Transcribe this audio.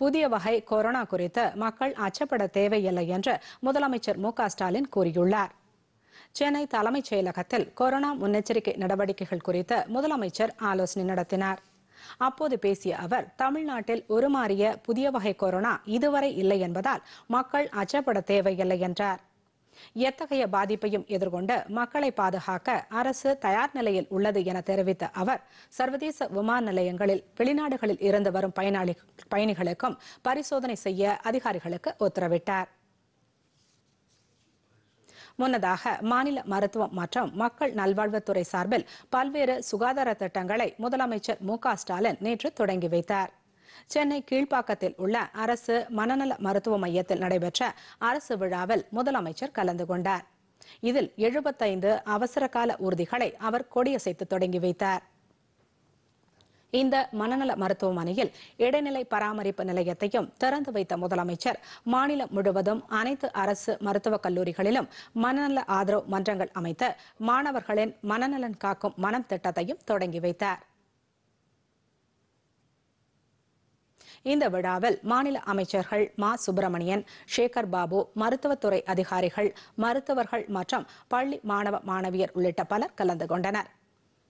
புதிய வகை கொரோனா குறித்து மக்கள் அச்சப்பட தேவையில்லை என்று முதலமைச்சர் மு ஸ்டாலின் கூறியுள்ளார் சென்னை தலைமைச் செயலகத்தில் கொரோனா முன்னெச்சரிக்கை நடவடிக்கைகள் குறித்து முதலமைச்சர் ஆலோசனை நடத்தினார் அப்போது பேசிய அவர் தமிழ்நாட்டில் உருமாறிய புதிய வகை கொரோனா இதுவரை இல்லை என்பதால் மக்கள் அச்சப்பட தேவையில்லை என்றார் எத்தகைய பாதிப்பையும் எதிர்கொண்டு மக்களை பாதுகாக்க அரசு தயார் நிலையில் உள்ளது என தெரிவித்த அவர் சர்வதேச விமான நிலையங்களில் வெளிநாடுகளில் இருந்து வரும் பயணிகளுக்கும் பரிசோதனை செய்ய அதிகாரிகளுக்கு உத்தரவிட்டார் முன்னதாக மாநில மருத்துவம் மற்றும் மக்கள் நல்வாழ்வுத்துறை சார்பில் பல்வேறு சுகாதார திட்டங்களை முதலமைச்சர் மு ஸ்டாலின் நேற்று தொடங்கி வைத்தாா் சென்னை கீழ்ப்பாக்கத்தில் உள்ள அரசு மனநல மருத்துவ மையத்தில் நடைபெற்ற அரசு விழாவில் முதலமைச்சர் கலந்து கொண்டார் இதில் எழுபத்தைந்து அவசரகால ஊர்திகளை அவர் கொடியசைத்து தொடங்கி வைத்தார் இந்த மனநல மருத்துவமனையில் இடைநிலை பராமரிப்பு நிலையத்தையும் திறந்து வைத்த முதலமைச்சர் மாநிலம் முழுவதும் அனைத்து அரசு மருத்துவக் கல்லூரிகளிலும் மனநல ஆதரவு மன்றங்கள் அமைத்து மாணவர்களின் மனநலன் காக்கும் மனம் திட்டத்தையும் தொடங்கி வைத்தாா் இந்த விழாவில் மாநில அமைச்சர்கள் மா சுப்பிரமணியன் சேகர் பாபு மருத்துவத்துறை அதிகாரிகள் மருத்துவர்கள் மற்றும் பள்ளி மாணவ மாணவியர் உள்ளிட்ட பலர் கலந்து கொண்டனா்